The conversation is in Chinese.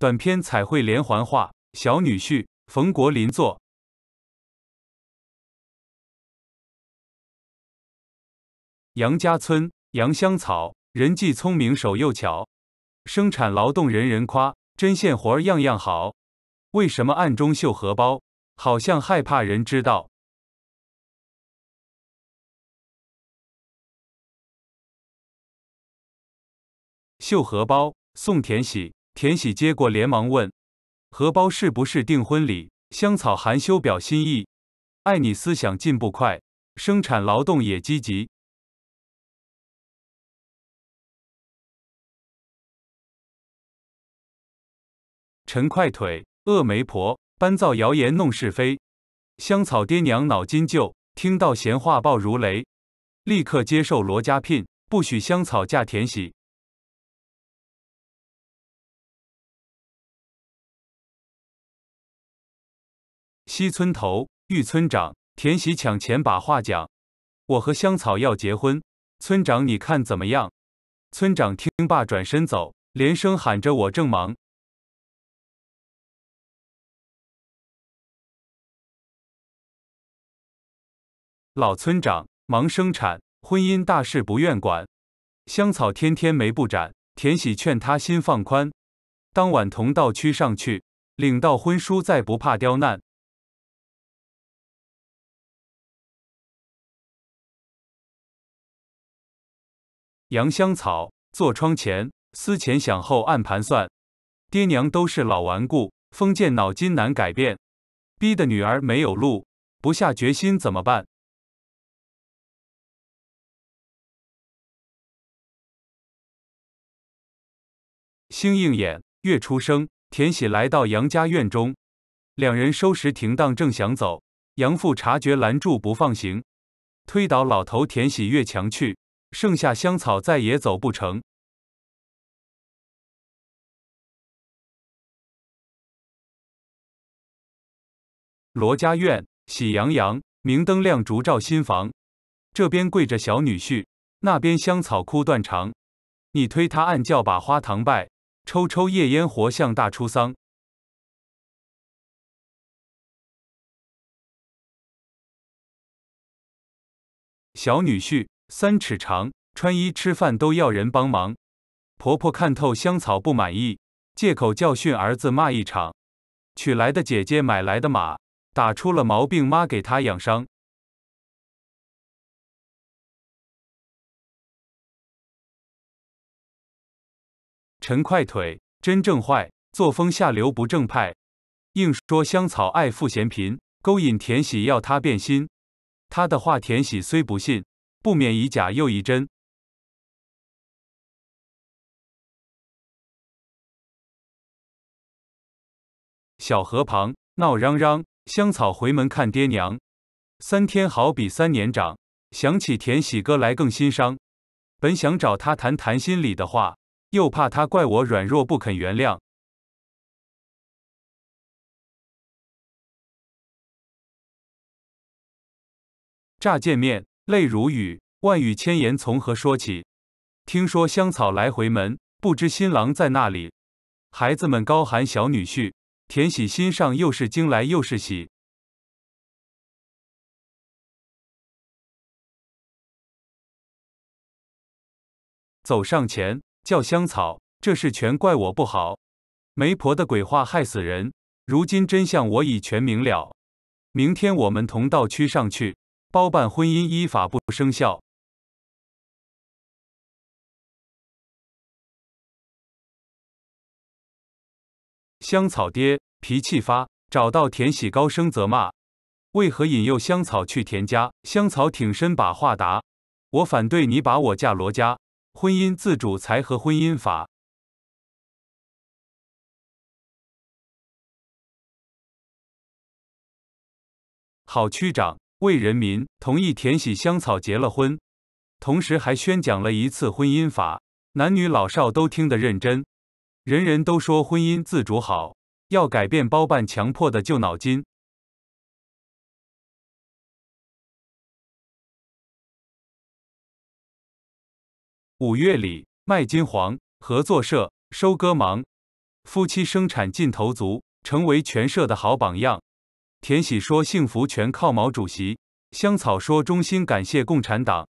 短篇彩绘连环画《小女婿》，冯国林作。杨家村杨香草人既聪明手又巧，生产劳动人人夸，针线活样样好。为什么暗中绣荷包？好像害怕人知道。绣荷包宋田喜。田喜接过，连忙问：“荷包是不是订婚礼？”香草含羞表心意：“爱你思想进步快，生产劳动也积极。”陈快腿恶媒婆搬造谣言弄是非，香草爹娘脑筋旧，听到闲话爆如雷，立刻接受罗家聘，不许香草嫁田喜。西村头遇村长，田喜抢钱把话讲：“我和香草要结婚，村长你看怎么样？”村长听罢转身走，连声喊着：“我正忙。”老村长忙生产，婚姻大事不愿管。香草天天眉不展，田喜劝他心放宽。当晚同到区上去领到婚书，再不怕刁难。杨香草坐窗前思前想后暗盘算，爹娘都是老顽固，封建脑筋难改变，逼得女儿没有路，不下决心怎么办？星映眼月出升，田喜来到杨家院中，两人收拾停当正想走，杨父察觉拦住不放行，推倒老头田喜越墙去。剩下香草再也走不成。罗家院，喜洋洋，明灯亮，烛照新房。这边跪着小女婿，那边香草哭断肠。你推他，暗叫把花堂拜，抽抽夜烟，活像大出丧。小女婿。三尺长，穿衣吃饭都要人帮忙。婆婆看透香草不满意，借口教训儿子骂一场。娶来的姐姐买来的马，打出了毛病，妈给他养伤。陈快腿真正坏，作风下流不正派，硬说香草爱富嫌贫，勾引田喜要他变心。他的话田喜虽不信。不免以假又一真。小河旁闹嚷嚷，香草回门看爹娘。三天好比三年长，想起田喜哥来更心伤。本想找他谈谈心里的话，又怕他怪我软弱不肯原谅。乍见面。泪如雨，万语千言从何说起？听说香草来回门，不知新郎在那里。孩子们高喊小女婿，田喜心上又是惊来又是喜。走上前叫香草，这事全怪我不好。媒婆的鬼话害死人，如今真相我已全明了。明天我们同到区上去。包办婚姻依法不生效。香草爹脾气发，找到田喜高声责骂：“为何引诱香草去田家？”香草挺身把话答：“我反对你把我嫁罗家，婚姻自主才合婚姻法。”好区长。为人民同意田喜香草结了婚，同时还宣讲了一次婚姻法，男女老少都听得认真，人人都说婚姻自主好，要改变包办强迫的旧脑筋。五月里麦金黄，合作社收割忙，夫妻生产劲头足，成为全社的好榜样。田喜说：“幸福全靠毛主席。”香草说：“衷心感谢共产党。”